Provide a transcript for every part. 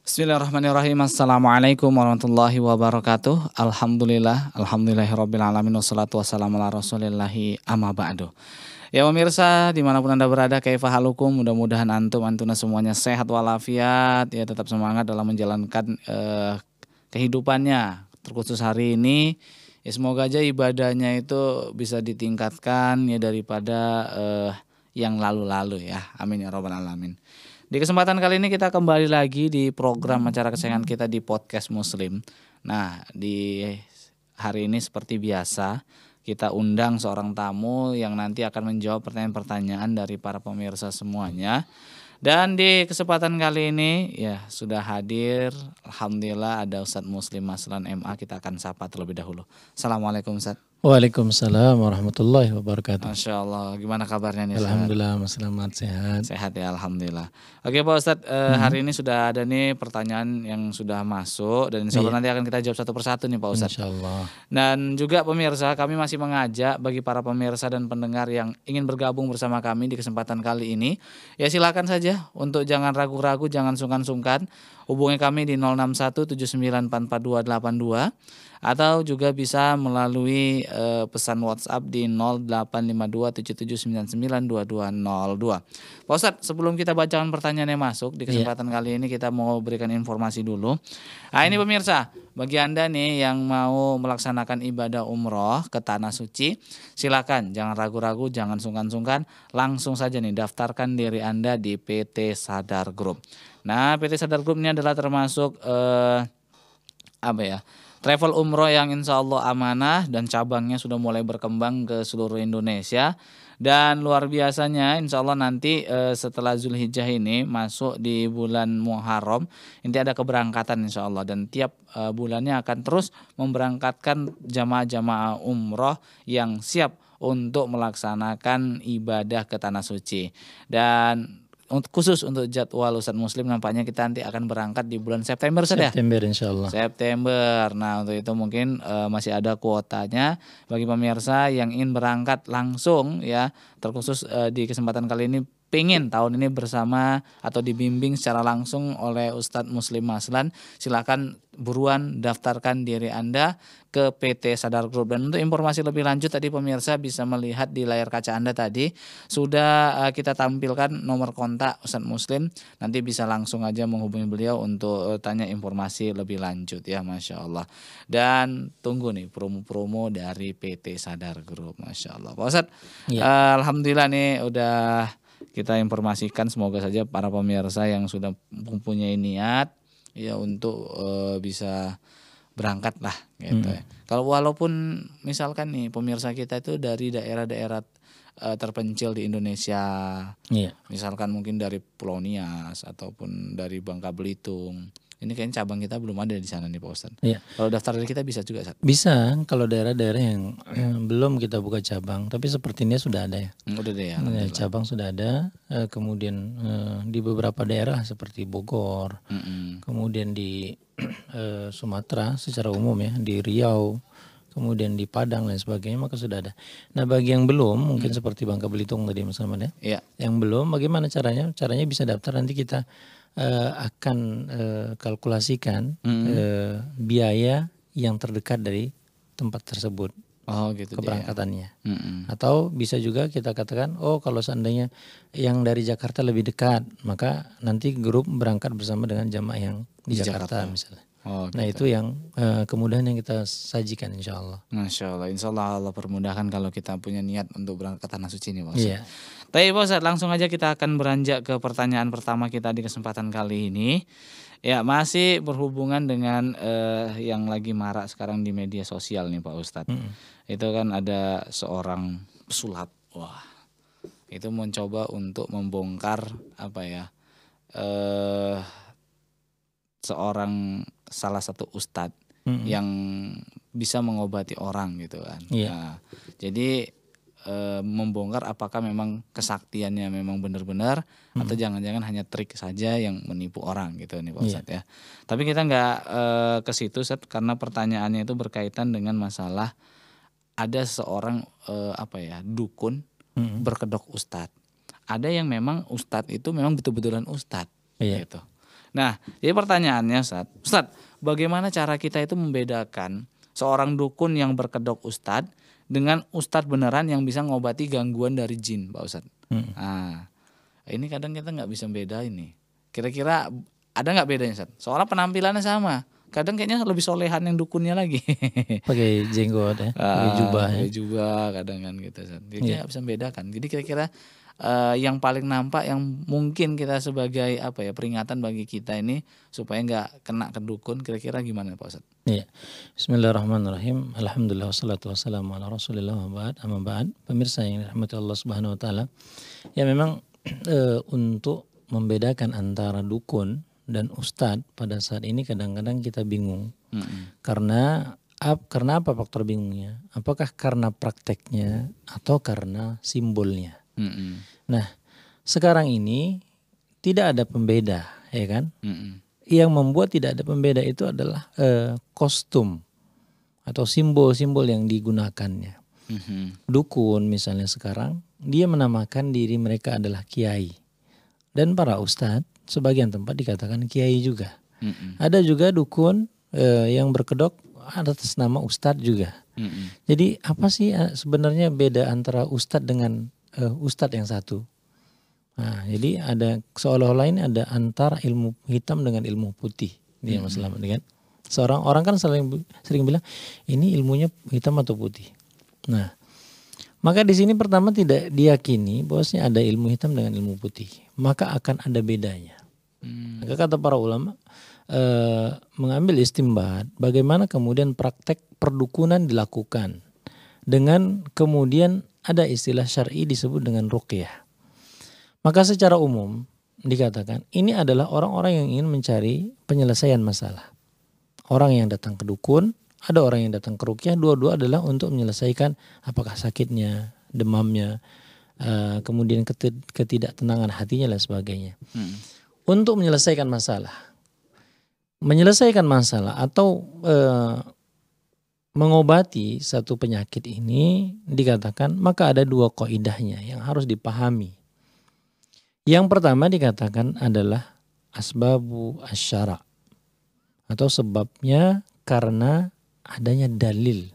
Bismillahirrahmanirrahim. Assalamualaikum warahmatullahi wabarakatuh. Alhamdulillah, alhamdulillahirabbil alamin wassalatu wassalamu ala rasulillahi amma ba'du. Ya pemirsa, dimanapun Anda berada, kaifa halukum, mudah-mudahan antum antuna semuanya sehat walafiat, ya tetap semangat dalam menjalankan uh, kehidupannya terkhusus hari ini ya semoga aja ibadahnya itu bisa ditingkatkan ya daripada eh, yang lalu-lalu ya amin ya robbal alamin di kesempatan kali ini kita kembali lagi di program acara kesayangan kita di podcast muslim nah di hari ini seperti biasa kita undang seorang tamu yang nanti akan menjawab pertanyaan-pertanyaan dari para pemirsa semuanya dan di kesempatan kali ini ya sudah hadir alhamdulillah ada Ustadz Muslim Maslan MA kita akan sapa terlebih dahulu. Assalamualaikum Ustadz. Waalaikumsalam warahmatullahi wabarakatuh. Masya Allah, gimana kabarnya nih? Alhamdulillah, Mas selamat sehat. Sehat ya, alhamdulillah. Oke, Pak Ustadz, eh, mhm. hari ini sudah ada nih pertanyaan yang sudah masuk dan insya Allah iya. nanti akan kita jawab satu persatu nih, Pak Ustadz. Insya Allah. Dan juga pemirsa, kami masih mengajak bagi para pemirsa dan pendengar yang ingin bergabung bersama kami di kesempatan kali ini, ya silakan saja untuk jangan ragu-ragu, jangan sungkan-sungkan, hubungi kami di 061 atau juga bisa melalui uh, pesan WhatsApp di 085277992202. Pak sebelum kita bacakan pertanyaan yang masuk di iya. kesempatan yeah. kali ini kita mau berikan informasi dulu. Nah, ini pemirsa, bagi Anda nih yang mau melaksanakan ibadah umroh ke tanah suci, silakan jangan ragu-ragu, jangan sungkan-sungkan, langsung saja nih daftarkan diri Anda di PT Sadar Group. Nah, PT Sadar Group ini adalah termasuk eh, apa ya? travel umroh yang insya Allah amanah dan cabangnya sudah mulai berkembang ke seluruh Indonesia. Dan luar biasanya insya Allah nanti e, setelah Zulhijjah ini masuk di bulan Muharram Nanti ada keberangkatan insya Allah dan tiap e, bulannya akan terus memberangkatkan jamaah-jamaah umroh yang siap untuk melaksanakan ibadah ke tanah suci. Dan untuk khusus untuk jadwal Ustadz Muslim nampaknya kita nanti akan berangkat di bulan September sudah. Ya? September insya Allah. September. Nah untuk itu mungkin uh, masih ada kuotanya bagi pemirsa yang ingin berangkat langsung ya terkhusus uh, di kesempatan kali ini pengen tahun ini bersama atau dibimbing secara langsung oleh Ustadz Muslim Maslan, silakan buruan daftarkan diri Anda ke PT Sadar Group. Dan untuk informasi lebih lanjut tadi pemirsa bisa melihat di layar kaca Anda tadi sudah eh, kita tampilkan nomor kontak Ustadz Muslim. Nanti bisa langsung aja menghubungi beliau untuk eh, tanya informasi lebih lanjut ya, masya Allah. Dan tunggu nih promo-promo dari PT Sadar Group, masya Allah. Pak Ustadz, ya. Eh, Alhamdulillah nih udah kita informasikan semoga saja para pemirsa yang sudah mempunyai niat ya untuk uh, bisa berangkat lah gitu hmm. Kalau walaupun misalkan nih pemirsa kita itu dari daerah-daerah uh, terpencil di Indonesia. Yeah. Misalkan mungkin dari Pulau Nias ataupun dari Bangka Belitung ini kayaknya cabang kita belum ada di sana nih Pak Ustadz. Iya. Kalau daftar dari kita bisa juga Bisa, kalau daerah-daerah yang, belum kita buka cabang, tapi sepertinya sudah ada ya. Hmm, udah deh ya. Iya, cabang sudah ada, eh, kemudian eh, di beberapa daerah seperti Bogor, mm -mm. kemudian di eh, Sumatera secara umum ya, di Riau, kemudian di Padang dan sebagainya maka sudah ada. Nah bagi yang belum mungkin mm. seperti Bangka Belitung tadi Mas Ahmad ya. Yang belum bagaimana caranya? Caranya bisa daftar nanti kita uh, akan uh, kalkulasikan hmm. uh, biaya yang terdekat dari tempat tersebut. Oh gitu. Ya. Keberangkatannya. Ya. Mm -hmm. Atau bisa juga kita katakan, oh kalau seandainya yang dari Jakarta lebih dekat, maka nanti grup berangkat bersama dengan jamaah yang di, di Jakarta, Jakarta misalnya. Oh, nah, gitu. Nah itu yang uh, kemudahan yang kita sajikan insya Allah. Masya Allah, insya Allah Allah permudahkan kalau kita punya niat untuk berangkat ke tanah suci ini maksudnya tapi Pak Ustadz langsung aja kita akan beranjak ke pertanyaan pertama kita di kesempatan kali ini. Ya masih berhubungan dengan uh, yang lagi marak sekarang di media sosial nih Pak Ustadz. Mm -hmm. Itu kan ada seorang pesulap, wah itu mencoba untuk membongkar apa ya uh, seorang salah satu ustadz mm -hmm. yang bisa mengobati orang gitu kan. Yeah. Nah, jadi e, membongkar apakah memang kesaktiannya memang benar-benar hmm. atau jangan-jangan hanya trik saja yang menipu orang gitu nih Pak iya. Ustadz yeah. ya. Tapi kita nggak e, ke situ set karena pertanyaannya itu berkaitan dengan masalah ada seorang e, apa ya dukun hmm. berkedok Ustad. Ada yang memang Ustad itu memang betul-betulan Ustad yeah. gitu. Nah, jadi pertanyaannya Ustaz, Ustaz, bagaimana cara kita itu membedakan seorang dukun yang berkedok Ustaz dengan ustadz beneran yang bisa ngobati gangguan dari jin, Pak Ustadz. Hmm. Nah, ini kadang kita nggak bisa beda ini. Kira-kira ada nggak bedanya, Ustadz? Soalnya penampilannya sama. Kadang kayaknya lebih solehan yang dukunnya lagi. Pakai jenggot ya, pakai jubah ah, ya. Pakai jubah kadang kan gitu, Ustadz. Jadi yeah. bisa bedakan. Jadi kira-kira uh, yang paling nampak yang mungkin kita sebagai apa ya peringatan bagi kita ini supaya nggak kena kedukun kira-kira gimana Pak Ustaz? Iya. Bismillahirrahmanirrahim. Alhamdulillah wassalatu wassalamu ala Rasulillah wa ba'd. Amma ba'd. Pemirsa yang dirahmati Allah Subhanahu wa taala. Ya memang e, untuk membedakan antara dukun dan ustadz pada saat ini kadang-kadang kita bingung. Mm -hmm. Karena ap, karena apa faktor bingungnya? Apakah karena prakteknya atau karena simbolnya? Mm -mm. Nah, sekarang ini tidak ada pembeda, ya kan? Mm -mm. Yang membuat tidak ada pembeda itu adalah uh, kostum atau simbol-simbol yang digunakannya. Mm -hmm. Dukun misalnya sekarang dia menamakan diri mereka adalah kiai dan para ustadz sebagian tempat dikatakan kiai juga. Mm -hmm. Ada juga dukun uh, yang berkedok atas nama ustadz juga. Mm -hmm. Jadi apa sih eh, sebenarnya beda antara ustadz dengan uh, ustadz yang satu. Nah, jadi ada seolah-olah ini ada antara ilmu hitam dengan ilmu putih Ini hmm. selamat, kan. Seorang orang kan sering sering bilang ini ilmunya hitam atau putih. Nah, maka di sini pertama tidak diyakini bahwasanya ada ilmu hitam dengan ilmu putih, maka akan ada bedanya. Hmm. Maka kata para ulama e, mengambil istimbat bagaimana kemudian praktek perdukunan dilakukan dengan kemudian ada istilah syar'i disebut dengan ruqyah. Maka secara umum dikatakan ini adalah orang-orang yang ingin mencari penyelesaian masalah. Orang yang datang ke dukun, ada orang yang datang ke ruqyah, dua-dua adalah untuk menyelesaikan apakah sakitnya, demamnya, eh, kemudian ketidaktenangan hatinya dan sebagainya. Hmm. Untuk menyelesaikan masalah. Menyelesaikan masalah atau eh, mengobati satu penyakit ini dikatakan maka ada dua koidahnya yang harus dipahami. Yang pertama dikatakan adalah asbabu asyara atau sebabnya karena adanya dalil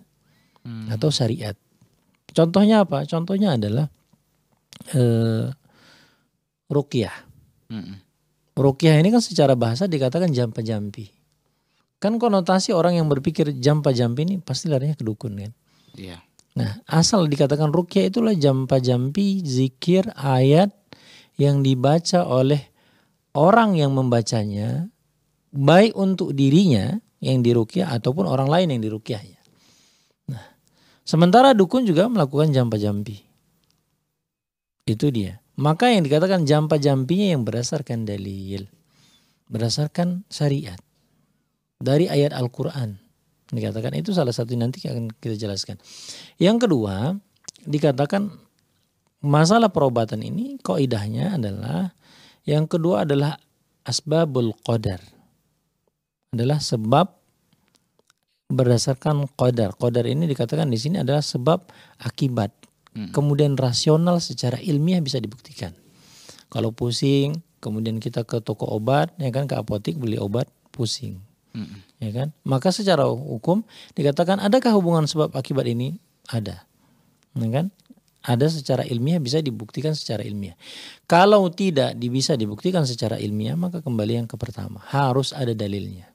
hmm. atau syariat. Contohnya apa? Contohnya adalah eh, rukyah. Hmm. Rukyah ini kan secara bahasa dikatakan jampa-jampi. Kan konotasi orang yang berpikir jampa-jampi ini pasti larinya ke dukun kan. Iya. Nah, asal dikatakan rukyah itulah jampa-jampi zikir ayat yang dibaca oleh orang yang membacanya baik untuk dirinya yang dirukyah ataupun orang lain yang dirukyahnya. Nah, sementara dukun juga melakukan jampa-jampi. Itu dia. Maka yang dikatakan jampa-jampinya yang berdasarkan dalil, berdasarkan syariat dari ayat Al-Quran. Dikatakan itu salah satu nanti akan kita jelaskan. Yang kedua, dikatakan masalah perobatan ini koidahnya adalah yang kedua adalah asbabul qadar. Adalah sebab berdasarkan qadar. Qadar ini dikatakan di sini adalah sebab akibat. Hmm. Kemudian rasional secara ilmiah bisa dibuktikan. Kalau pusing, kemudian kita ke toko obat, ya kan ke apotik beli obat pusing Mm. Ya kan? Maka secara hukum dikatakan adakah hubungan sebab akibat ini? Ada. Ya kan? Ada secara ilmiah bisa dibuktikan secara ilmiah. Kalau tidak bisa dibuktikan secara ilmiah maka kembali yang ke pertama, harus ada dalilnya.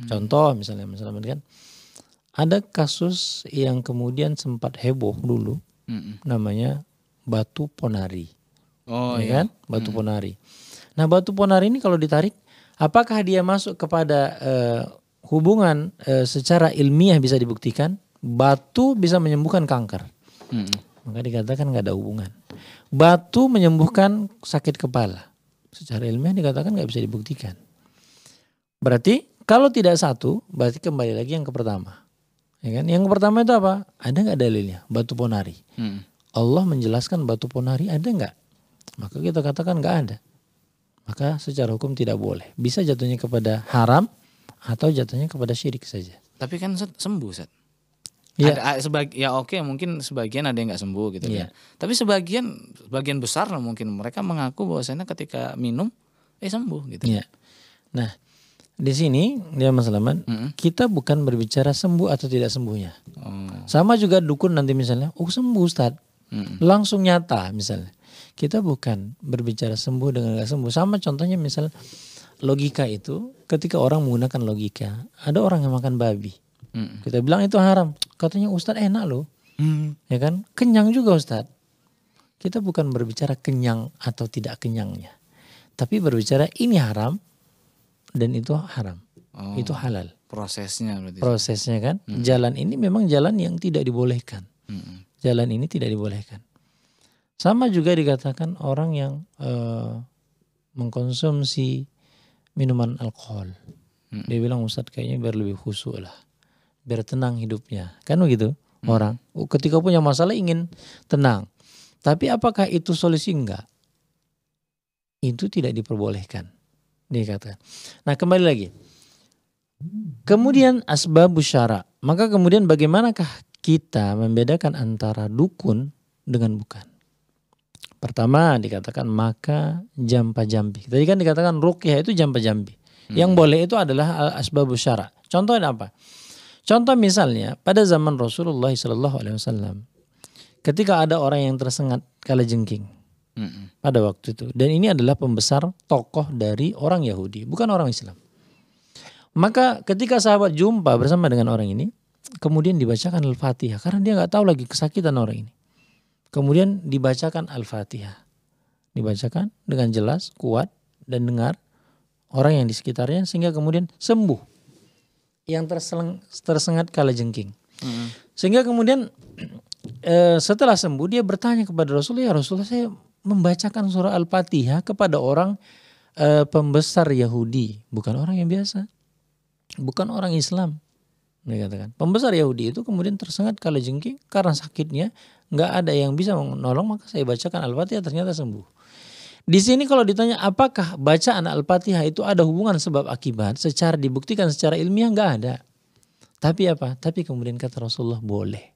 Mm. Contoh misalnya misalnya kan ada kasus yang kemudian sempat heboh dulu Mm-mm. namanya batu ponari. Oh ya iya kan? Batu mm ponari. Nah, batu ponari ini kalau ditarik Apakah dia masuk kepada uh, hubungan uh, secara ilmiah bisa dibuktikan? Batu bisa menyembuhkan kanker. Hmm. Maka dikatakan nggak ada hubungan. Batu menyembuhkan sakit kepala. Secara ilmiah dikatakan nggak bisa dibuktikan. Berarti kalau tidak satu, berarti kembali lagi yang ke pertama. Ya kan? Yang pertama itu apa? Ada nggak dalilnya? Batu ponari. Hmm. Allah menjelaskan batu ponari ada nggak? Maka kita katakan nggak ada maka secara hukum tidak boleh. Bisa jatuhnya kepada haram atau jatuhnya kepada syirik saja. Tapi kan sembuh set. Ya. Ada, sebag, ya oke mungkin sebagian ada yang nggak sembuh gitu ya. Kan. Tapi sebagian sebagian besar lah mungkin mereka mengaku bahwasanya ketika minum eh sembuh gitu. Ya. Nah di sini dia ya, Mas Laman, mm -hmm. kita bukan berbicara sembuh atau tidak sembuhnya. Mm. Sama juga dukun nanti misalnya, oh sembuh Ustaz. Mm -hmm. Langsung nyata misalnya. Kita bukan berbicara sembuh dengan gak sembuh. Sama contohnya misal logika itu ketika orang menggunakan logika. Ada orang yang makan babi. Mm. Kita bilang itu haram. Katanya Ustadz enak loh. Mm. Ya kan? Kenyang juga Ustadz. Kita bukan berbicara kenyang atau tidak kenyangnya. Tapi berbicara ini haram dan itu haram. Oh, itu halal. Prosesnya berarti. Prosesnya kan. Mm. Jalan ini memang jalan yang tidak dibolehkan. Mm. Jalan ini tidak dibolehkan. Sama juga dikatakan orang yang uh, mengkonsumsi minuman alkohol. Hmm. Dia bilang Ustadz kayaknya biar lebih khusyuk lah. Biar tenang hidupnya. Kan begitu hmm. orang. Oh, ketika punya masalah ingin tenang. Tapi apakah itu solusi? Enggak. Itu tidak diperbolehkan. dia kata. Nah kembali lagi. Kemudian asbab syara. Maka kemudian bagaimanakah kita membedakan antara dukun dengan bukan? Pertama dikatakan maka jampa jambi Tadi kan dikatakan ruqyah itu jampa jambi Hmm. Yang boleh itu adalah asbab syara. Contohnya apa? Contoh misalnya pada zaman Rasulullah Shallallahu Alaihi Wasallam, ketika ada orang yang tersengat kala jengking mm pada waktu itu, dan ini adalah pembesar tokoh dari orang Yahudi, bukan orang Islam. Maka ketika sahabat jumpa bersama dengan orang ini, kemudian dibacakan al-fatihah karena dia nggak tahu lagi kesakitan orang ini. Kemudian dibacakan Al-Fatihah. Dibacakan dengan jelas, kuat, dan dengar orang yang di sekitarnya sehingga kemudian sembuh. Yang terseleng, tersengat kala jengking. Hmm. Sehingga kemudian e, setelah sembuh dia bertanya kepada Rasulullah, ya Rasulullah saya membacakan surah Al-Fatihah kepada orang e, pembesar Yahudi, bukan orang yang biasa. Bukan orang Islam, katakan. Pembesar Yahudi itu kemudian tersengat kala jengking karena sakitnya nggak ada yang bisa menolong maka saya bacakan Al-Fatihah ternyata sembuh. Di sini kalau ditanya apakah bacaan Al-Fatihah itu ada hubungan sebab akibat secara dibuktikan secara ilmiah nggak ada. Tapi apa? Tapi kemudian kata Rasulullah boleh.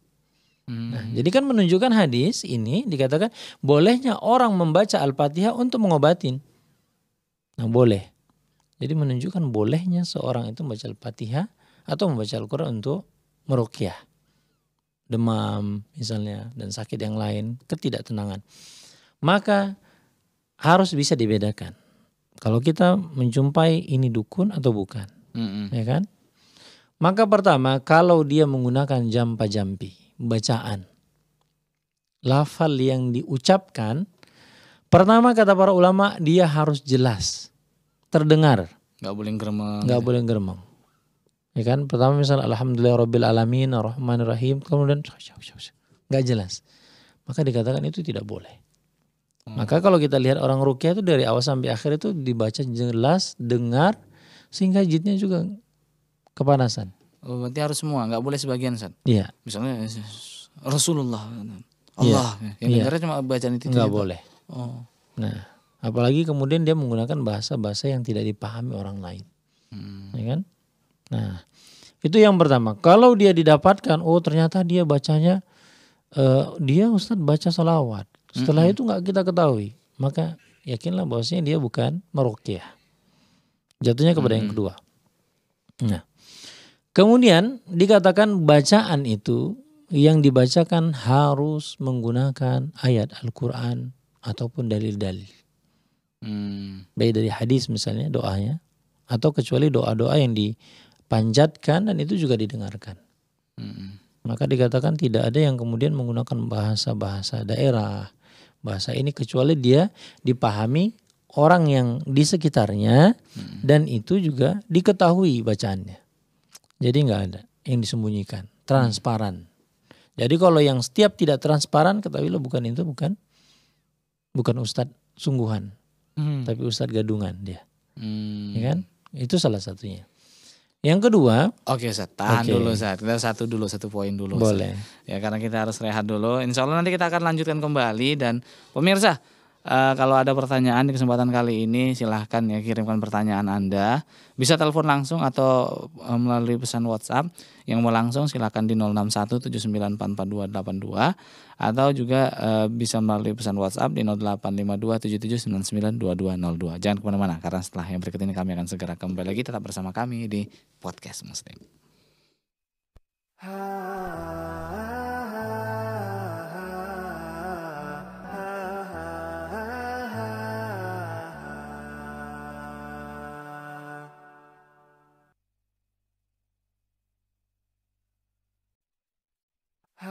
Hmm. Nah, jadi kan menunjukkan hadis ini dikatakan bolehnya orang membaca Al-Fatihah untuk mengobatin. Nah, boleh. Jadi menunjukkan bolehnya seorang itu membaca Al-Fatihah atau membaca Al-Qur'an untuk meruqyah demam misalnya dan sakit yang lain, ketidaktenangan. Maka harus bisa dibedakan. Kalau kita menjumpai ini dukun atau bukan, mm-hmm. ya kan? Maka pertama kalau dia menggunakan jampa-jampi, bacaan, lafal yang diucapkan, pertama kata para ulama dia harus jelas, terdengar. Gak boleh geremeng. Gak gitu. boleh geremeng ya kan pertama misalnya alhamdulillah robbil alamin rohman rahim kemudian nggak jelas maka dikatakan itu tidak boleh hmm. maka kalau kita lihat orang rukyah itu dari awal sampai akhir itu dibaca jelas dengar sehingga jidnya juga kepanasan oh, berarti harus semua nggak boleh sebagian san iya misalnya Rasulullah gitu. iya. Allah ya. yang ya. cuma bacaan itu nggak boleh oh nah apalagi kemudian dia menggunakan bahasa-bahasa yang tidak dipahami orang lain hmm. ya kan Nah, itu yang pertama. Kalau dia didapatkan, oh ternyata dia bacanya uh, dia Ustadz baca salawat. Setelah mm -hmm. itu nggak kita ketahui, maka yakinlah bahwasanya dia bukan merukyah. Jatuhnya kepada mm -hmm. yang kedua. Nah, kemudian dikatakan bacaan itu yang dibacakan harus menggunakan ayat Al-Quran ataupun dalil-dalil. Hmm. Baik dari hadis misalnya doanya atau kecuali doa-doa yang di panjatkan dan itu juga didengarkan. Hmm. Maka dikatakan tidak ada yang kemudian menggunakan bahasa-bahasa daerah. Bahasa ini kecuali dia dipahami orang yang di sekitarnya hmm. dan itu juga diketahui bacaannya. Jadi nggak ada yang disembunyikan, transparan. Jadi kalau yang setiap tidak transparan ketahuilah bukan itu bukan bukan ustadz sungguhan, hmm. tapi ustadz gadungan dia. Hmm. Ya kan? Itu salah satunya. Yang kedua, oke okay, Ustaz, tahan okay. dulu Ustaz. Kita satu dulu, satu poin dulu. Boleh. Ustaz. Ya karena kita harus rehat dulu. Insya Allah nanti kita akan lanjutkan kembali dan pemirsa Eh, kalau ada pertanyaan di kesempatan kali ini silahkan ya kirimkan pertanyaan Anda. Bisa telepon langsung atau eh, melalui pesan WhatsApp. Yang mau langsung silahkan di 0617944282 atau juga uh, bisa melalui pesan WhatsApp di 085277992202. Jangan kemana-mana karena setelah yang berikut ini kami akan segera kembali lagi tetap bersama kami di podcast Muslim. Ah. Ya,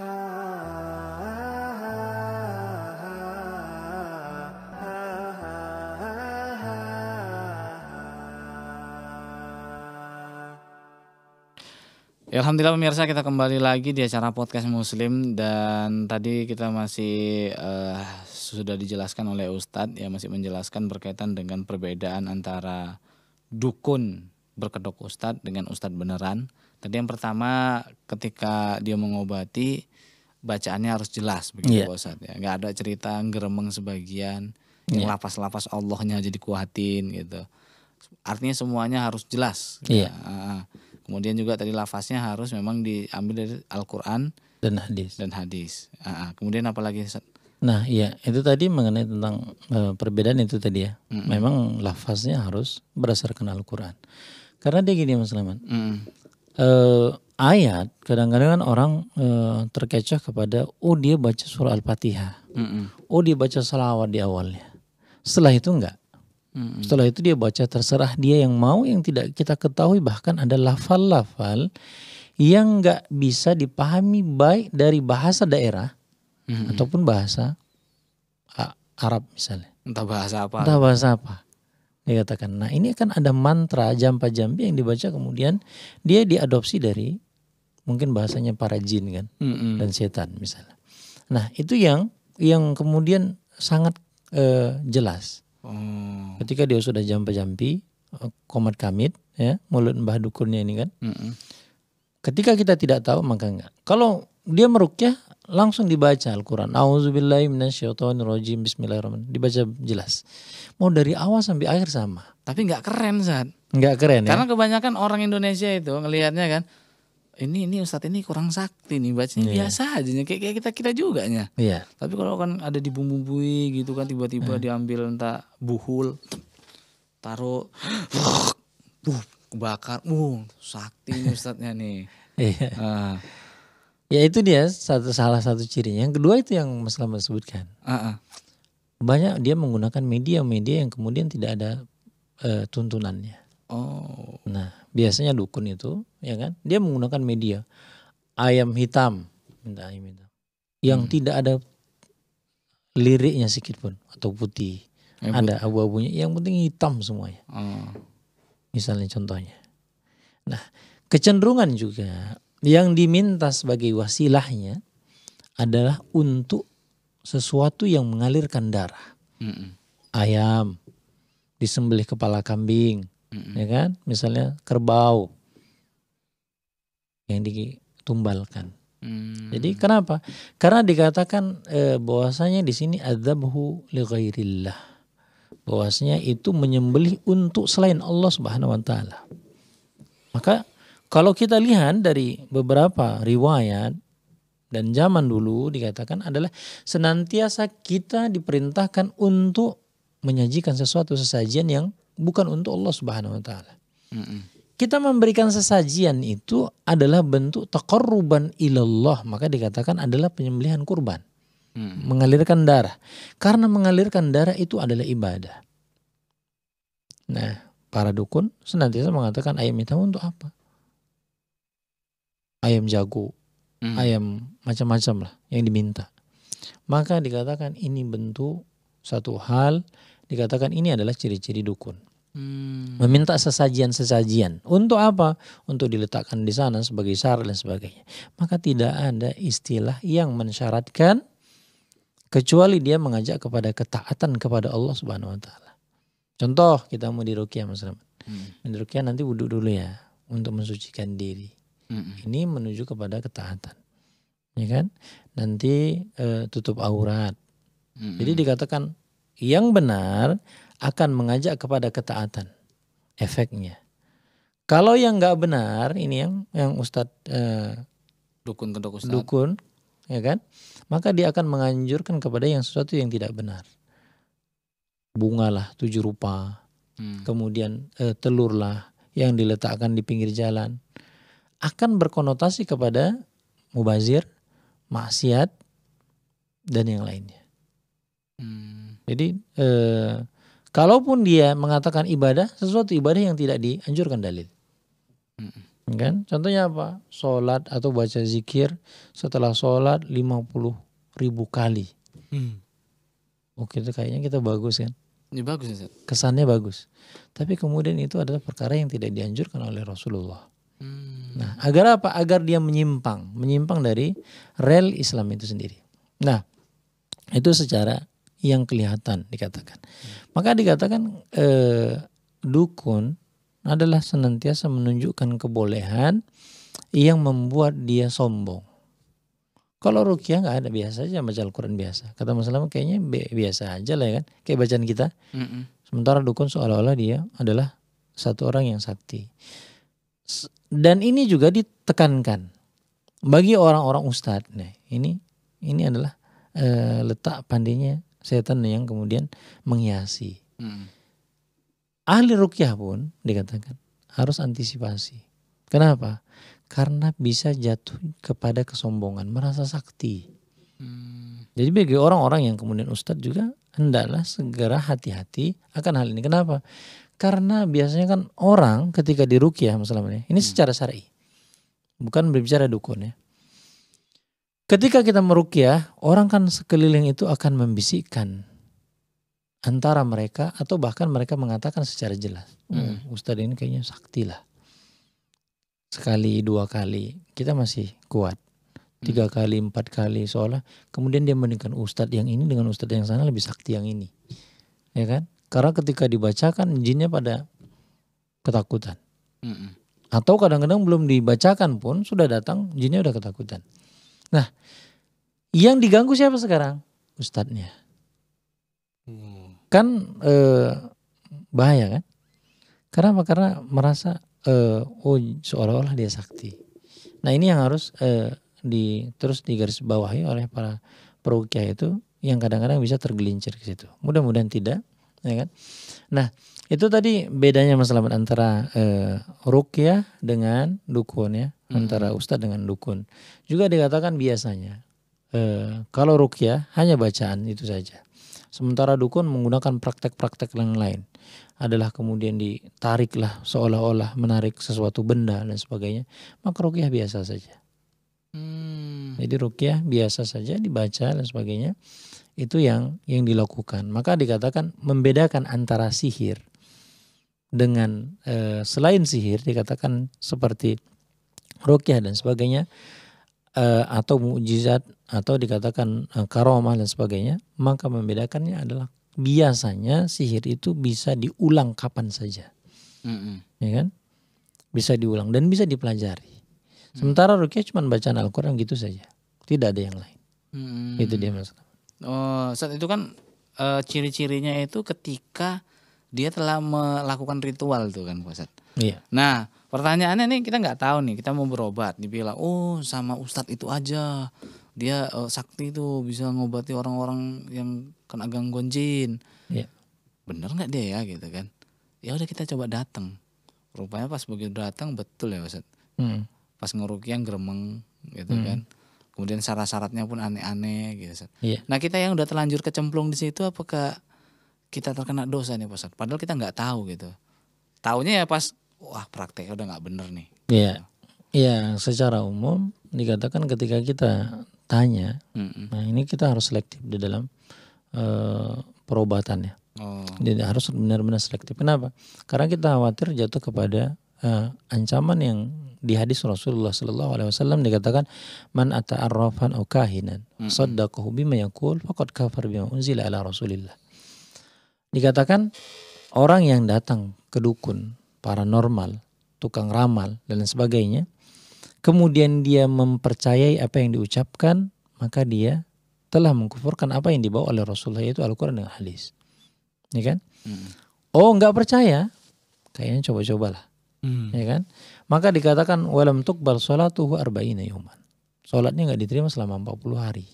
Alhamdulillah pemirsa kita kembali lagi di acara podcast Muslim dan tadi kita masih uh, sudah dijelaskan oleh Ustadz ya masih menjelaskan berkaitan dengan perbedaan antara dukun berkedok Ustadz dengan Ustadz beneran. Tadi yang pertama ketika dia mengobati bacaannya harus jelas begitu yeah. Ustaz ya. Enggak ya. ada cerita geremeng sebagian yang yeah. lapas-lapas Allahnya jadi kuatin gitu. Artinya semuanya harus jelas. Ya. Iya. Yeah. Kemudian juga tadi lafaznya harus memang diambil dari Al-Qur'an dan hadis. Dan hadis. Kemudian apalagi Nah, iya, itu tadi mengenai tentang uh, perbedaan itu tadi ya. Mm -hmm. Memang lafaznya harus berdasarkan Al-Qur'an. Karena dia gini Mas Leman. Mm -hmm uh, ayat kadang-kadang kan orang uh, terkecoh kepada oh dia baca surah al-fatihah mm hmm oh dia baca salawat di awalnya setelah itu enggak Mm-hmm. Setelah itu dia baca terserah dia yang mau yang tidak kita ketahui bahkan ada lafal-lafal yang enggak bisa dipahami baik dari bahasa daerah mm-hmm. ataupun bahasa Arab misalnya. Entah bahasa apa. Entah bahasa apa dikatakan. nah ini kan ada mantra jampa-jampi yang dibaca kemudian dia diadopsi dari mungkin bahasanya para jin kan mm -hmm. dan setan misalnya. Nah itu yang yang kemudian sangat uh, jelas. mm. Ketika dia sudah jampa-jampi, eh, komat kamit, ya mulut mbah dukunnya ini kan. Mm -hmm. Ketika kita tidak tahu maka enggak. Kalau dia merukyah langsung dibaca Al-Quran. Auzubillahiminasyaitonirrojim, bismillahirrahmanirrahim. Dibaca jelas. Mau dari awal sampai akhir sama. Tapi nggak keren, Zat. Nggak keren ya? Karena kebanyakan orang Indonesia itu ngelihatnya kan, ini ini Ustadz ini kurang sakti nih bacanya yeah. biasa aja kayak kayak kita kita juga nya yeah. tapi kalau kan ada di bumbu dibumbui gitu kan tiba-tiba yeah. diambil entah buhul taruh buh, bakar uh sakti nih Ustadznya nih yeah. Iya. Ya itu dia satu salah satu cirinya. Yang kedua itu yang Mas Lama sebutkan. Uh -uh. Banyak dia menggunakan media-media yang kemudian tidak ada uh, tuntunannya. Oh. Nah, biasanya dukun itu ya kan, dia menggunakan media ayam hitam, minta ayam hitam. Yang hmm. tidak ada liriknya sedikit pun atau putih. Ayam ada abu-abunya, yang penting hitam semuanya. Uh. Misalnya contohnya. Nah, kecenderungan juga yang diminta sebagai wasilahnya adalah untuk sesuatu yang mengalirkan darah. Mm -mm. Ayam, disembelih kepala kambing, mm -mm. ya kan? Misalnya kerbau yang ditumbalkan. Mm. Jadi kenapa? Karena dikatakan e, bahwasanya di sini adzabhu li ghairillah. Bahwasanya itu menyembelih untuk selain Allah Subhanahu wa taala. Maka kalau kita lihat dari beberapa riwayat dan zaman dulu dikatakan adalah senantiasa kita diperintahkan untuk menyajikan sesuatu sesajian yang bukan untuk Allah Subhanahu wa taala. Kita memberikan sesajian itu adalah bentuk taqarruban ilallah, maka dikatakan adalah penyembelihan kurban. Mm mengalirkan darah. Karena mengalirkan darah itu adalah ibadah. Nah, para dukun senantiasa mengatakan ayam hitam untuk apa? ayam jago, hmm. ayam macam-macam lah yang diminta. Maka dikatakan ini bentuk satu hal, dikatakan ini adalah ciri-ciri dukun. Hmm. Meminta sesajian-sesajian. Untuk apa? Untuk diletakkan di sana sebagai syarat dan sebagainya. Maka tidak ada istilah yang mensyaratkan kecuali dia mengajak kepada ketaatan kepada Allah Subhanahu wa taala. Contoh kita mau diruqyah Mas Rahmat. Hmm. nanti wudhu dulu ya untuk mensucikan diri mm Ini menuju kepada ketaatan. Ya kan? Nanti e, tutup aurat. Mm-mm. Jadi dikatakan yang benar akan mengajak kepada ketaatan efeknya. Kalau yang nggak benar ini yang yang Ustadz e, dukun tunduk Ustadz. dukun ya kan maka dia akan menganjurkan kepada yang sesuatu yang tidak benar bungalah tujuh rupa hmm. kemudian e, telurlah yang diletakkan di pinggir jalan akan berkonotasi kepada mubazir, maksiat, dan yang lainnya. Hmm. Jadi e, kalaupun dia mengatakan ibadah, sesuatu ibadah yang tidak dianjurkan dalil. Hmm. Kan? Contohnya apa? Sholat atau baca zikir setelah sholat 50 ribu kali. Hmm. Oke, oh, itu kayaknya kita bagus kan? Ini bagus. Kesannya bagus. Tapi kemudian itu adalah perkara yang tidak dianjurkan oleh Rasulullah. Hmm. Nah, agar apa? Agar dia menyimpang, menyimpang dari rel Islam itu sendiri. Nah, itu secara yang kelihatan dikatakan. Maka dikatakan eh, dukun adalah senantiasa menunjukkan kebolehan yang membuat dia sombong. Kalau rukiah nggak ada biasa aja baca Al-Quran biasa. Kata Mas kayaknya biasa aja lah ya kan, kayak bacaan kita. Sementara dukun seolah-olah dia adalah satu orang yang sakti. Dan ini juga ditekankan bagi orang-orang ustadz. Nah, ini ini adalah e, letak pandainya setan yang kemudian menghiasi. Hmm. Ahli rukyah pun dikatakan harus antisipasi. Kenapa? Karena bisa jatuh kepada kesombongan, merasa sakti. Hmm. Jadi bagi orang-orang yang kemudian ustadz juga hendaklah segera hati-hati akan hal ini. Kenapa? Karena biasanya kan orang ketika dirukyah masalahnya ini, ini hmm. secara syar'i. Bukan berbicara dukun ya. Ketika kita merukiah orang kan sekeliling itu akan membisikkan antara mereka atau bahkan mereka mengatakan secara jelas, oh, hmm. Ustadz ini kayaknya sakti lah. Sekali, dua kali, kita masih kuat. Hmm. Tiga kali, empat kali, seolah kemudian dia mendingkan Ustadz yang ini dengan Ustadz yang sana lebih sakti yang ini. Ya kan? Karena ketika dibacakan jinnya pada ketakutan. Mm -mm. Atau kadang-kadang belum dibacakan pun sudah datang jinnya udah ketakutan. Nah, yang diganggu siapa sekarang? Ustadznya. mm. Kan e, bahaya kan? Karena apa? Karena merasa e, oh seolah-olah dia sakti. Nah ini yang harus e, di terus digarisbawahi oleh para perukia itu yang kadang-kadang bisa tergelincir ke situ. Mudah-mudahan tidak ya kan? Nah, itu tadi bedanya Mas Labat antara eh, rukyah dengan dukun ya, hmm. antara ustadz dengan dukun. Juga dikatakan biasanya eh, kalau rukyah hanya bacaan itu saja. Sementara dukun menggunakan praktek-praktek yang lain adalah kemudian ditariklah seolah-olah menarik sesuatu benda dan sebagainya. Maka rukyah biasa saja. Hmm. Jadi rukyah biasa saja dibaca dan sebagainya itu yang yang dilakukan. Maka dikatakan membedakan antara sihir dengan e, selain sihir dikatakan seperti rukyah dan sebagainya e, atau mujizat atau dikatakan e, eh, karomah dan sebagainya, maka membedakannya adalah biasanya sihir itu bisa diulang kapan saja. Mm -hmm. Ya kan? Bisa diulang dan bisa dipelajari. Mm. Sementara rukyah cuma bacaan Al-Qur'an gitu saja. Tidak ada yang lain. Mm -hmm. Itu dia maksudnya. Oh, saat itu kan e, ciri-cirinya itu ketika dia telah melakukan ritual tuh kan Pak Iya. Nah, pertanyaannya nih kita nggak tahu nih, kita mau berobat dibilang, "Oh, sama ustadz itu aja." Dia e, sakti itu bisa ngobati orang-orang yang kena gangguan jin. Iya. Bener nggak dia ya gitu kan? Ya udah kita coba datang. Rupanya pas begitu datang betul ya Pak Hmm. Pas ngerukian geremeng gitu hmm. kan kemudian syarat-syaratnya pun aneh-aneh gitu. Iya. Nah kita yang udah terlanjur kecemplung di situ apakah kita terkena dosa nih Pak Padahal kita nggak tahu gitu. Taunya ya pas wah prakteknya udah nggak bener nih. Iya. Iya secara umum dikatakan ketika kita tanya, mm -mm. nah ini kita harus selektif di dalam uh, perobatannya. Oh. Jadi harus benar-benar selektif. Kenapa? Karena kita khawatir jatuh kepada uh, ancaman yang di hadis Rasulullah Shallallahu Alaihi Wasallam dikatakan man ata'arrafan au kahinan saddaqahu bima yakul faqad kafar bima unzila ala Rasulillah. Dikatakan orang yang datang ke dukun, paranormal, tukang ramal dan sebagainya, kemudian dia mempercayai apa yang diucapkan, maka dia telah mengkufurkan apa yang dibawa oleh Rasulullah yaitu Al-Qur'an dan hadis. Ya kan? Mm. Oh, nggak percaya? Kayaknya coba-cobalah. Mm. Ya kan? Maka dikatakan walam tukbal salatuhu arba'ina yauman. Solatnya nggak diterima selama 40 hari.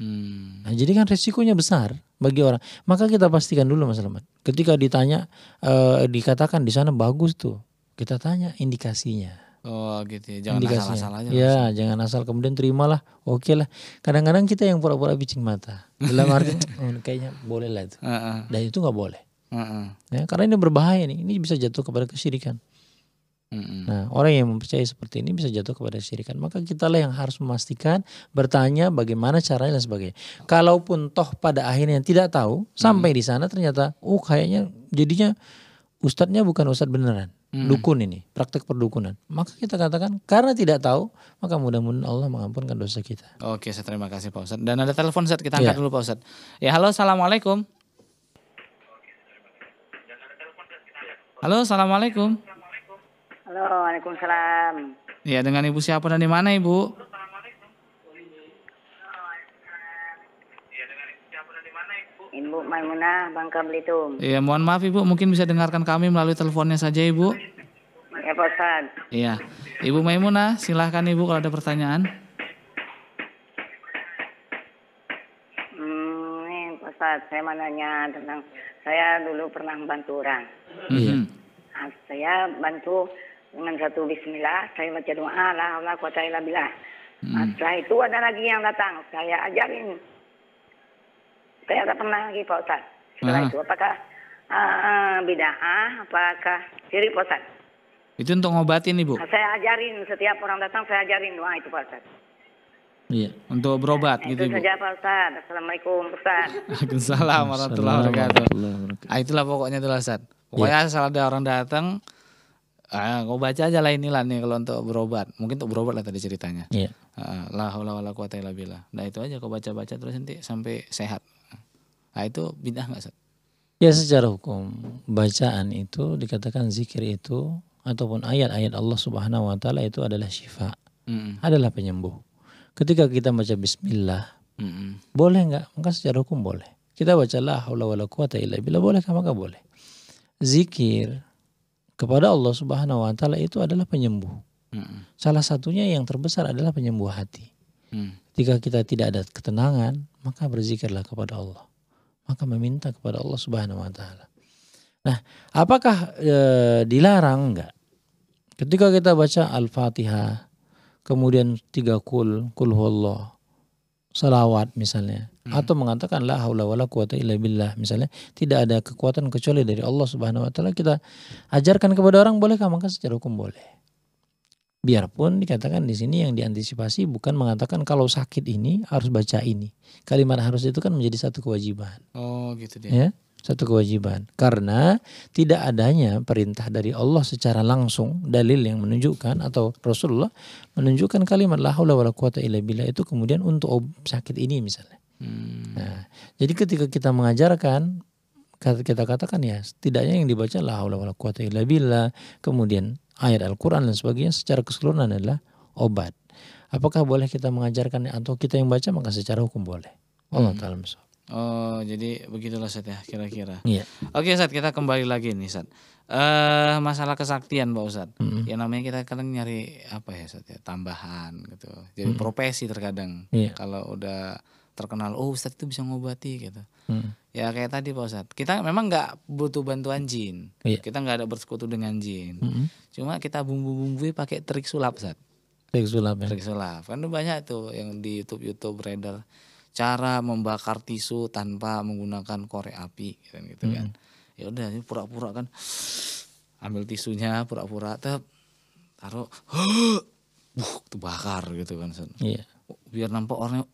Hmm. Nah, jadi kan resikonya besar bagi orang. Maka kita pastikan dulu Mas Rahmat. Ketika ditanya e, dikatakan di sana bagus tuh. Kita tanya indikasinya. Oh gitu ya. Jangan asal-asalnya. Ya, langsung. jangan asal kemudian terimalah. Oke okay lah. Kadang-kadang kita yang pura-pura bicing mata. Dalam arti hmm, kayaknya boleh lah itu. Uh -uh. Dan itu nggak boleh. Uh -uh. Ya, karena ini berbahaya nih. Ini bisa jatuh kepada kesyirikan. Mm-hmm. Nah, orang yang mempercayai seperti ini bisa jatuh kepada syirikan. Maka kita lah yang harus memastikan, bertanya bagaimana caranya dan sebagainya. Kalaupun toh pada akhirnya tidak tahu, mm-hmm. sampai di sana ternyata, oh kayaknya jadinya ustadznya bukan ustadz beneran. Mm-hmm. Dukun ini, praktek perdukunan. Maka kita katakan karena tidak tahu, maka mudah-mudahan Allah mengampunkan dosa kita. Oke, saya terima kasih Pak Ustadz. Dan ada telepon Ustadz, kita iya. angkat yeah. dulu Pak Ustadz. Ya halo, Assalamualaikum. Halo, Assalamualaikum. Halo, Waalaikumsalam. Iya, dengan Ibu siapa dan di mana, Ibu? Ibu Maimunah, Bangka Belitung. Iya, mohon maaf Ibu, mungkin bisa dengarkan kami melalui teleponnya saja Ibu. Ya Pak Ustaz. Iya. Ibu Maimunah, silahkan Ibu kalau ada pertanyaan. Hmm, ini Pak Ustaz, saya mau nanya tentang, saya dulu pernah membantu orang. Mm -hmm. Nah, saya bantu dengan satu bismillah saya baca doa la haula quwata illa billah hmm. nah, setelah itu ada lagi yang datang saya ajarin saya tak pernah lagi Pak Ustaz setelah itu apakah uh, bid'ah apakah syirik Pak Ustaz itu untuk ngobatin ibu nah, saya ajarin setiap orang datang saya ajarin doa itu Pak Ustaz Iya, untuk berobat nah, gitu itu Ibu. saja Pak Ustaz. Assalamualaikum Ustaz. Waalaikumsalam warahmatullahi wabarakatuh. Ah, itulah pokoknya itulah Ustaz. Pokoknya yeah. asal ada orang datang, Ah, kau baca aja lah inilah nih kalau untuk berobat. Mungkin untuk berobat lah tadi ceritanya. Iya. Yeah. La haula wala bila, Nah, itu aja kau baca-baca terus nanti sampai sehat. Nah, itu bidah sih? Ya, secara hukum bacaan itu dikatakan zikir itu ataupun ayat-ayat Allah Subhanahu wa taala itu adalah syifa. Mm -mm. Adalah penyembuh. Ketika kita baca bismillah, mm -mm. boleh nggak? Maka secara hukum boleh. Kita baca la haula wala bila boleh maka boleh. Zikir kepada Allah Subhanahu wa taala itu adalah penyembuh. Hmm. Salah satunya yang terbesar adalah penyembuh hati. Hmm. Ketika kita tidak ada ketenangan, maka berzikirlah kepada Allah. Maka meminta kepada Allah Subhanahu wa taala. Nah, apakah e, dilarang enggak? Ketika kita baca Al-Fatihah, kemudian tiga kul, kul huwallah, salawat misalnya hmm. atau mengatakan la haula wala quwata illa billah misalnya tidak ada kekuatan kecuali dari Allah Subhanahu wa taala kita ajarkan kepada orang bolehkah maka secara hukum boleh biarpun dikatakan di sini yang diantisipasi bukan mengatakan kalau sakit ini harus baca ini kalimat harus itu kan menjadi satu kewajiban oh gitu dia ya satu kewajiban. Karena tidak adanya perintah dari Allah secara langsung, dalil yang menunjukkan atau Rasulullah menunjukkan kalimat la haula wala quwata illa billah itu kemudian untuk sakit ini misalnya. Hmm. Nah, jadi ketika kita mengajarkan kita katakan ya setidaknya yang dibaca la haula wala quwata illa billah, kemudian ayat Al-Qur'an dan sebagainya secara keseluruhan adalah obat. Apakah boleh kita mengajarkan atau kita yang baca maka secara hukum boleh. Allah hmm. taala Oh, jadi begitulah Ustaz ya kira-kira. Iya. Oke Ustaz, kita kembali lagi nih Ustaz. Eh masalah kesaktian Pak Ustad. Mm -hmm. Ya namanya kita kadang nyari apa ya Ustaz ya, tambahan gitu. Jadi mm -hmm. profesi terkadang. Iya. Kalau udah terkenal, oh Ustaz itu bisa ngobati gitu. Mm. Ya kayak tadi Pak Ustad. Kita memang nggak butuh bantuan jin. Iya. Kita nggak ada bersekutu dengan jin. Mm -hmm. Cuma kita bumbu-bumbui pakai trik sulap Ustaz. Trik sulap ya. Trik sulap. Kan banyak tuh yang di YouTube-YouTube beredar. -YouTube cara membakar tisu tanpa menggunakan korek api gitu, gitu kan hmm. ya udah ini pura-pura kan ambil tisunya pura-pura tep taruh buh tuh bakar gitu kan iya. biar nampak orangnya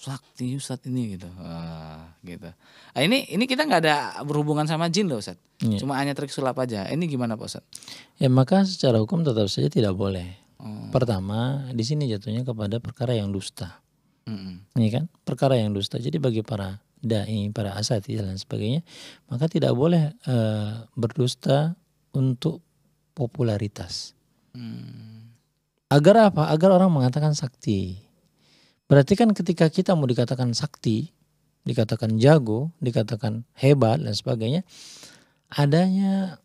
sakti ustad ini gitu ah, gitu nah, ini ini kita nggak ada berhubungan sama jin loh ustad Yeah. cuma hanya trik sulap aja ini gimana Pak Ustadz ya maka secara hukum tetap saja tidak boleh hmm. pertama di sini jatuhnya kepada perkara yang dusta mm. ya kan? Perkara yang dusta. Jadi bagi para dai, para asati dan sebagainya, maka tidak boleh uh, berdusta untuk popularitas. Mm. Agar apa? Agar orang mengatakan sakti. Berarti kan ketika kita mau dikatakan sakti, dikatakan jago, dikatakan hebat dan sebagainya, adanya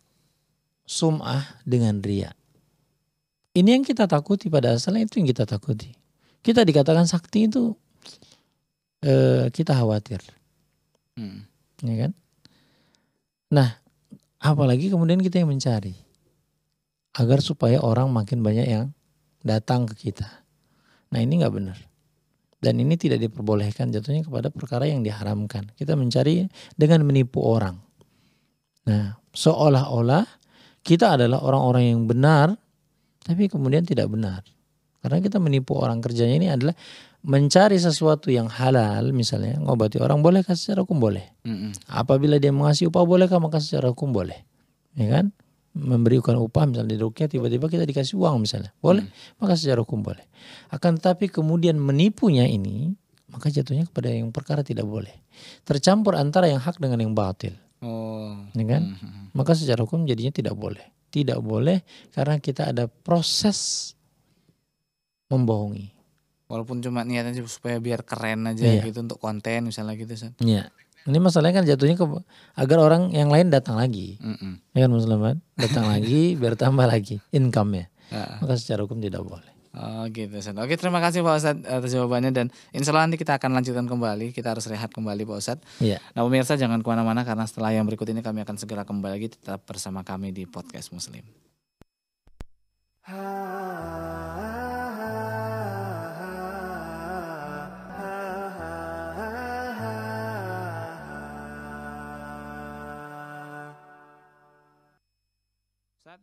sum'ah dengan ria. Ini yang kita takuti pada asalnya itu yang kita takuti kita dikatakan sakti itu eh, kita khawatir, hmm. ya kan? Nah, apalagi kemudian kita yang mencari agar supaya orang makin banyak yang datang ke kita. Nah ini nggak benar. Dan ini tidak diperbolehkan jatuhnya kepada perkara yang diharamkan. Kita mencari dengan menipu orang. Nah seolah-olah kita adalah orang-orang yang benar tapi kemudian tidak benar. Karena kita menipu orang kerjanya ini adalah mencari sesuatu yang halal misalnya ngobati orang boleh kasih secara hukum boleh. Mm -mm. Apabila dia mengasih upah boleh maka maka secara hukum boleh. Ya kan? Memberikan upah misalnya di rukyah tiba-tiba kita dikasih uang misalnya. Boleh, mm. maka secara hukum boleh. Akan tetapi kemudian menipunya ini maka jatuhnya kepada yang perkara tidak boleh. Tercampur antara yang hak dengan yang batil. Oh. Ya kan? Mm -hmm. Maka secara hukum jadinya tidak boleh. Tidak boleh karena kita ada proses membohongi. Walaupun cuma niatnya supaya biar keren aja iya. gitu untuk konten misalnya gitu kan Iya. Ini masalahnya kan jatuhnya ke agar orang yang lain datang lagi. Mm -mm. kan muslimat Datang lagi biar tambah lagi income-nya. Uh. Maka secara hukum tidak boleh. Oh gitu Ustaz. Oke terima kasih Pak Ustadz atas jawabannya dan insya Allah nanti kita akan lanjutkan kembali. Kita harus rehat kembali Pak Ustadz. Iya. Nah pemirsa jangan kemana-mana karena setelah yang berikut ini kami akan segera kembali lagi tetap bersama kami di Podcast Muslim. Ha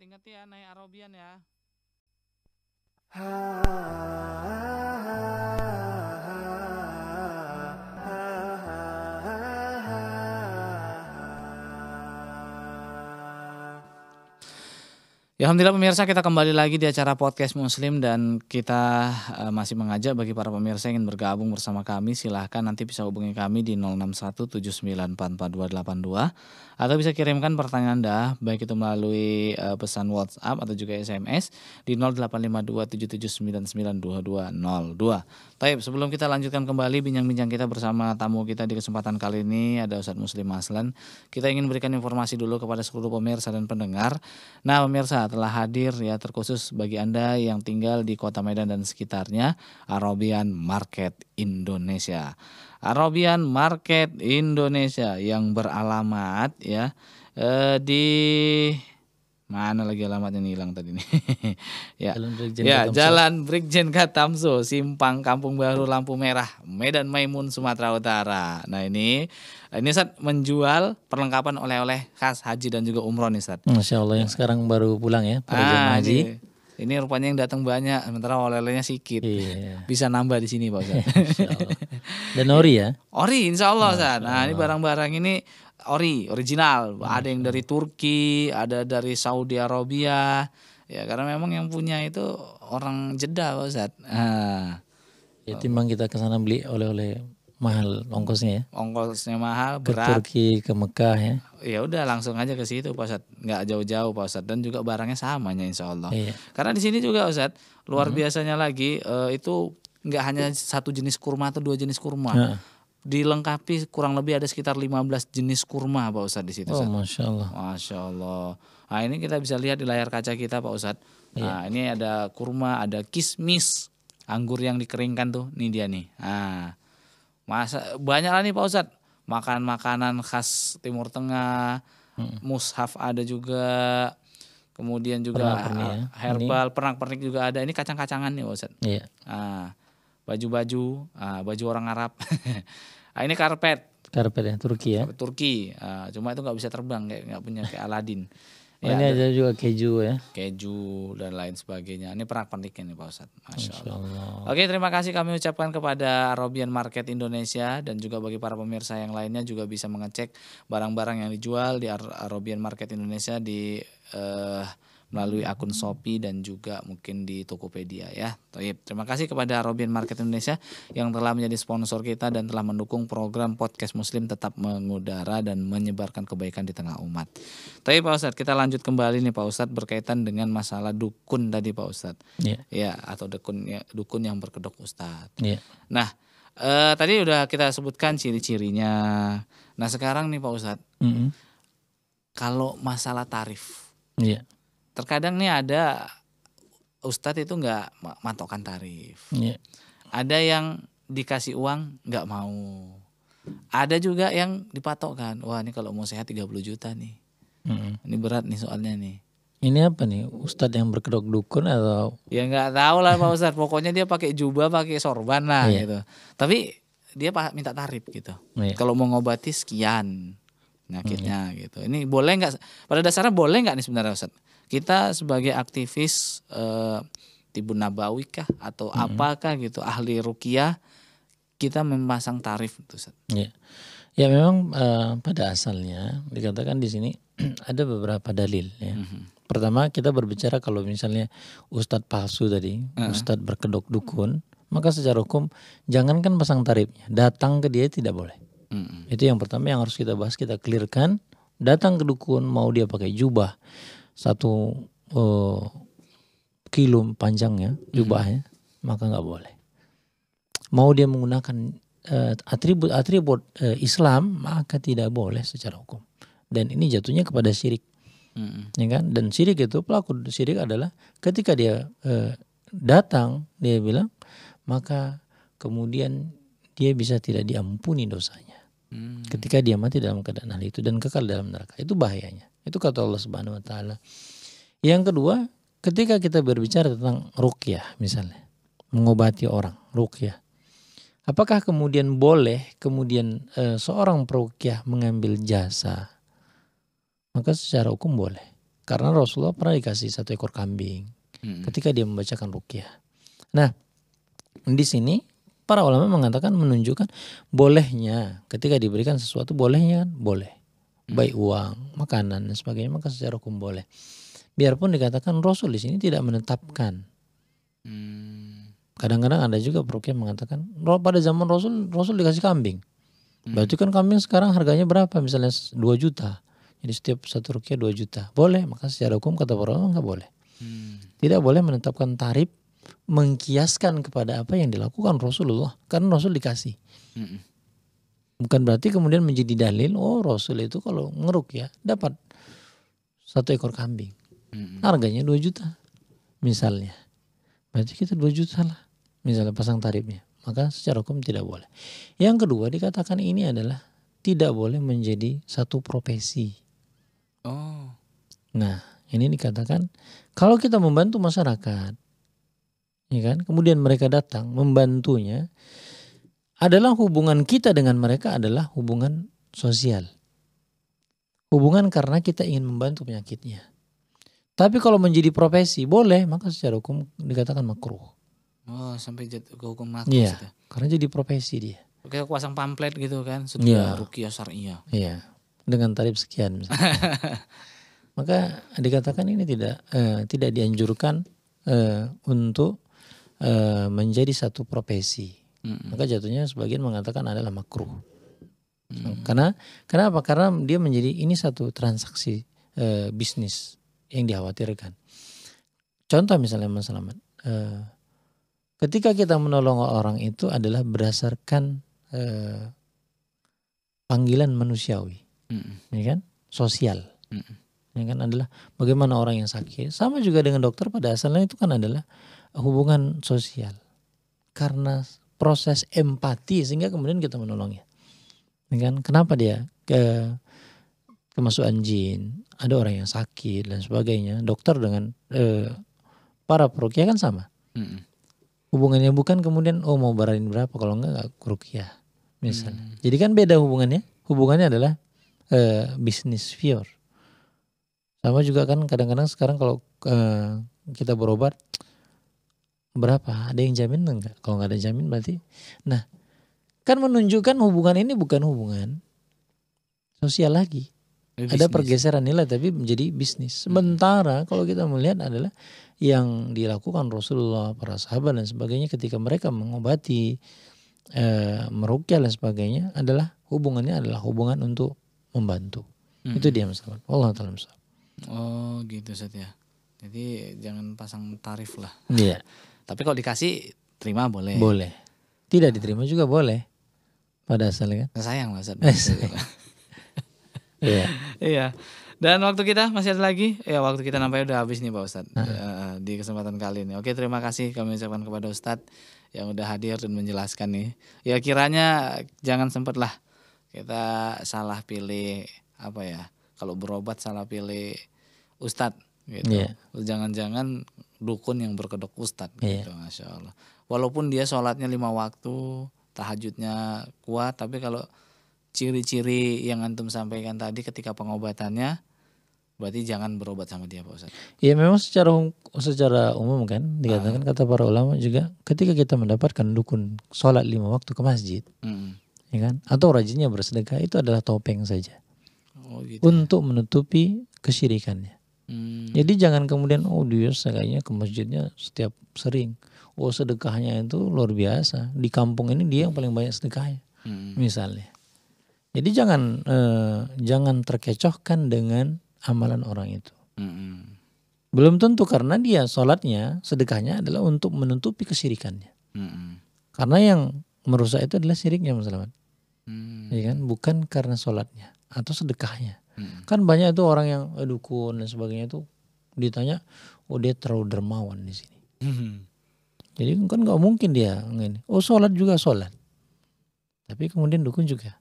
ingat ya naik Arabian ya. Ha alhamdulillah pemirsa kita kembali lagi di acara podcast Muslim dan kita uh, masih mengajak bagi para pemirsa yang ingin bergabung bersama kami silahkan nanti bisa hubungi kami di 0617944282 atau bisa kirimkan pertanyaan Anda baik itu melalui uh, pesan WhatsApp atau juga SMS di 085277992202. Taib sebelum kita lanjutkan kembali bincang-bincang kita bersama tamu kita di kesempatan kali ini ada Ustadz Muslim Aslan. Kita ingin berikan informasi dulu kepada seluruh pemirsa dan pendengar. Nah pemirsa telah hadir ya terkhusus bagi Anda yang tinggal di Kota Medan dan sekitarnya Arabian Market Indonesia. Arabian Market Indonesia yang beralamat ya eh, di Mana lagi alamatnya nih hilang tadi nih. ya. Jalan Brigjen ya, Jalan Brigjen Katamso, Simpang Kampung Baru Lampu Merah, Medan Maimun, Sumatera Utara. Nah, ini ini saat menjual perlengkapan oleh-oleh khas haji dan juga umroh nih saat. Masya Allah yang ya. sekarang baru pulang ya, ah, haji. Ini. Ini rupanya yang datang banyak, sementara oleh-olehnya sedikit. Iya. Bisa nambah di sini, Pak Ustaz. Dan ori ya? Ori, insya Allah, Ustaz. Nah, ini barang-barang ini ori original hmm. ada yang dari Turki ada dari Saudi Arabia ya karena memang yang punya itu orang jeda pak Ustad hmm. Ah. ya timbang kita ke sana beli oleh-oleh mahal ongkosnya ya ongkosnya mahal ke berat Turki ke Mekah ya ya udah langsung aja ke situ pak Ustad nggak jauh-jauh pak Ustad dan juga barangnya samanya Insya Allah iya. karena di sini juga Ustad luar hmm. biasanya lagi uh, itu nggak hanya satu jenis kurma atau dua jenis kurma hmm dilengkapi kurang lebih ada sekitar 15 jenis kurma Pak Ustadz di situ. Oh, Masya Allah. Masya Allah. Nah ini kita bisa lihat di layar kaca kita Pak Ustadz. Iya. Nah iya. ini ada kurma, ada kismis, anggur yang dikeringkan tuh, ini dia nih. Nah, masa banyak lah nih Pak Ustadz. makan makanan khas Timur Tengah, hmm. mushaf ada juga, kemudian juga pernak ya. herbal, ya. pernak-pernik juga ada. Ini kacang-kacangan nih Pak Ustadz. Iya. Nah, baju-baju, uh, baju orang Arab. uh, ini karpet. Karpet ya, Turki ya. Turki, uh, cuma itu nggak bisa terbang kayak nggak punya kayak Aladin. Oh, ya, ini ada, juga keju ya. Keju dan lain sebagainya. Ini perak pernik ini Pak Ustadz. Masya, Allah. Allah. Oke terima kasih kami ucapkan kepada Robian Market Indonesia dan juga bagi para pemirsa yang lainnya juga bisa mengecek barang-barang yang dijual di Robian Market Indonesia di uh, melalui akun Shopee dan juga mungkin di Tokopedia ya. Terima kasih kepada Robin Market Indonesia yang telah menjadi sponsor kita dan telah mendukung program podcast Muslim tetap mengudara dan menyebarkan kebaikan di tengah umat. Tapi Pak Ustadz kita lanjut kembali nih Pak Ustadz berkaitan dengan masalah dukun tadi Pak Ustadz. Yeah. Ya iya, atau dukun ya, dukun yang berkedok Ustadz. Yeah. Nah eh, tadi udah kita sebutkan ciri-cirinya. Nah sekarang nih Pak Ustadz. Mm -hmm. Kalau masalah tarif, yeah terkadang nih ada ustadz itu nggak matokan tarif. Yeah. Ada yang dikasih uang nggak mau. Ada juga yang dipatokkan. Wah ini kalau mau sehat 30 juta nih. Mm -hmm. Ini berat nih soalnya nih. Ini apa nih? Ustadz yang berkedok dukun atau? Ya nggak tahu lah Pak Ustadz. Pokoknya dia pakai jubah, pakai sorban lah iya. gitu. Tapi dia minta tarif gitu. Iya. Kalau mau ngobati sekian penyakitnya iya. gitu. Ini boleh nggak? Pada dasarnya boleh nggak nih sebenarnya Ustadz? kita sebagai aktivis eh, Tibu Nabawi kah atau hmm. apakah gitu ahli rukiah kita memasang tarif itu. Ya. ya memang eh, pada asalnya dikatakan di sini ada beberapa dalil ya. Hmm. Pertama kita berbicara kalau misalnya ustadz palsu tadi, ustad ah. ustadz berkedok dukun, maka secara hukum jangankan pasang tarifnya, datang ke dia tidak boleh. Mm. Itu yang pertama yang harus kita bahas, kita clearkan. Datang ke dukun mau dia pakai jubah, satu uh, kilo panjangnya jubahnya, mm -hmm. Ya, maka nggak boleh. Mau dia menggunakan atribut-atribut uh, eh, atribut, atribut, uh, Islam, maka tidak boleh secara hukum. Dan ini jatuhnya kepada syirik, mm -hmm. ya kan? Dan syirik itu pelaku syirik adalah ketika dia e, datang, dia bilang, maka kemudian dia bisa tidak diampuni dosanya. Hmm. Ketika dia mati dalam keadaan hal itu dan kekal dalam neraka. Itu bahayanya. Itu kata Allah Subhanahu wa taala. Yang kedua, ketika kita berbicara tentang ruqyah misalnya, mengobati orang, ruqyah. Apakah kemudian boleh kemudian e, seorang perukyah mengambil jasa? Maka secara hukum boleh. Karena Rasulullah pernah dikasih satu ekor kambing hmm. ketika dia membacakan ruqyah. Nah, di sini para ulama mengatakan menunjukkan bolehnya ketika diberikan sesuatu bolehnya kan boleh. Hmm. baik uang, makanan dan sebagainya maka secara hukum boleh. Biarpun dikatakan Rasul di sini tidak menetapkan. Hmm. Kadang-kadang ada juga perukia mengatakan pada zaman Rasul Rasul dikasih kambing. Hmm. Berarti kan kambing sekarang harganya berapa? Misalnya 2 juta. Jadi setiap satu rukia 2 juta. Boleh, maka secara hukum kata para ulama nggak boleh. Hmm. Tidak boleh menetapkan tarif mengkiaskan kepada apa yang dilakukan Rasulullah karena Rasul dikasih. Hmm. Bukan berarti kemudian menjadi dalil, oh Rasul itu kalau ngeruk ya dapat satu ekor kambing. Harganya 2 juta misalnya. Berarti kita 2 juta lah misalnya pasang tarifnya. Maka secara hukum tidak boleh. Yang kedua dikatakan ini adalah tidak boleh menjadi satu profesi. Oh. Nah, ini dikatakan kalau kita membantu masyarakat, ya kan? Kemudian mereka datang membantunya, adalah hubungan kita dengan mereka adalah hubungan sosial. Hubungan karena kita ingin membantu penyakitnya. Tapi kalau menjadi profesi boleh, maka secara hukum dikatakan makruh. Oh, sampai jatuh ke hukum makruh. Iya, karena jadi profesi dia. Oke, pasang pamflet gitu kan, sudah ya. rukiah syariah. Iya, dengan tarif sekian maka dikatakan ini tidak eh, tidak dianjurkan eh, untuk eh, menjadi satu profesi hmm. maka jatuhnya sebagian mengatakan adalah makruh. Hmm. Karena kenapa? Karena dia menjadi ini satu transaksi e, bisnis yang dikhawatirkan. Contoh misalnya Mas Selamat, e, ketika kita menolong orang itu adalah berdasarkan e, panggilan manusiawi, hmm. ya kan? Sosial. Hmm. Ini kan adalah bagaimana orang yang sakit sama juga dengan dokter pada asalnya itu kan adalah hubungan sosial karena proses empati sehingga kemudian kita menolongnya. Kan? Kenapa dia ke kemasukan jin, ada orang yang sakit dan sebagainya. Dokter dengan eh, para perukia kan sama. Mm Hubungannya bukan kemudian oh mau barain berapa kalau enggak enggak kerukia misalnya. Mm. Jadi kan beda hubungannya. Hubungannya adalah eh, bisnis fear. Sama juga kan kadang-kadang sekarang kalau eh, kita berobat Berapa? Ada yang jamin enggak? Kalau nggak ada jamin berarti. Nah, kan menunjukkan hubungan ini bukan hubungan sosial lagi. Eh, bisnis. Ada pergeseran nilai tapi menjadi bisnis. Hmm. Sementara kalau kita melihat adalah yang dilakukan Rasulullah, para sahabat dan sebagainya ketika mereka mengobati, e, merukyah dan sebagainya adalah hubungannya adalah hubungan untuk membantu. Hmm. Itu dia masalah. Allah taala Oh gitu saja ya. Jadi jangan pasang tarif lah. Iya. Yeah. Tapi kalau dikasih terima boleh. Boleh. Tidak diterima juga boleh. Pada asalnya kan. Sayang lah iya. iya. Iya. Dan waktu kita masih ada lagi. Ya waktu kita nampaknya udah habis nih Pak Ustad Uh, nah. ya, di kesempatan kali ini. Oke terima kasih kami ucapkan kepada Ustad Yang udah hadir dan menjelaskan nih. Ya kiranya jangan sempat lah. Kita salah pilih. Apa ya. Kalau berobat salah pilih. Ustadz gitu. Yeah. Iya. Jangan-jangan dukun yang berkedok ustad yeah. gitu, masya Allah. Walaupun dia sholatnya lima waktu, tahajudnya kuat, tapi kalau ciri-ciri yang antum sampaikan tadi ketika pengobatannya, berarti jangan berobat sama dia, Pak Ustaz. Iya, memang secara secara umum kan dikatakan uh. kata para ulama juga ketika kita mendapatkan dukun sholat lima waktu ke masjid, mm. ya kan, atau rajinnya bersedekah itu adalah topeng saja. Oh, gitu. Ya. Untuk menutupi kesyirikannya. Hmm. Jadi jangan kemudian oh dia kayaknya ke masjidnya setiap sering. Oh sedekahnya itu luar biasa. Di kampung ini dia yang paling banyak sedekahnya. Hmm. Misalnya. Jadi jangan eh, jangan terkecohkan dengan amalan orang itu. Hmm. Belum tentu karena dia sholatnya sedekahnya adalah untuk menutupi kesirikannya. Hmm. Karena yang merusak itu adalah siriknya Mas Hmm. Ya kan? Bukan karena sholatnya atau sedekahnya. Hmm. Kan banyak itu orang yang eh, dukun dan sebagainya itu ditanya, oh dia terlalu dermawan di sini. Hmm. Jadi kan nggak mungkin dia ini. Oh sholat juga sholat. Tapi kemudian dukun juga.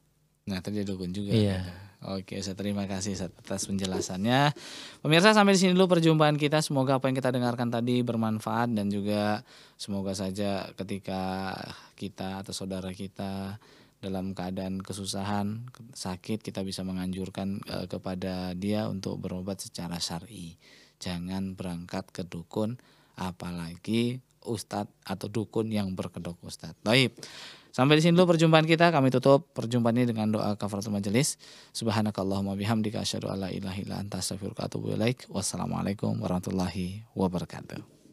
Nah tadi dukun juga. Iya. Oke, saya terima kasih atas penjelasannya. Pemirsa sampai di sini dulu perjumpaan kita. Semoga apa yang kita dengarkan tadi bermanfaat dan juga semoga saja ketika kita atau saudara kita dalam keadaan kesusahan, sakit kita bisa menganjurkan e, kepada dia untuk berobat secara syar'i. Jangan berangkat ke dukun apalagi ustad atau dukun yang berkedok ustad Taib. Sampai di sini dulu perjumpaan kita. Kami tutup perjumpaan ini dengan doa kafaratul majelis. Subhanakallahumma bihamdika asyhadu alla ilaha illa anta astaghfiruka wa atubu ilaik. Wassalamualaikum warahmatullahi wabarakatuh.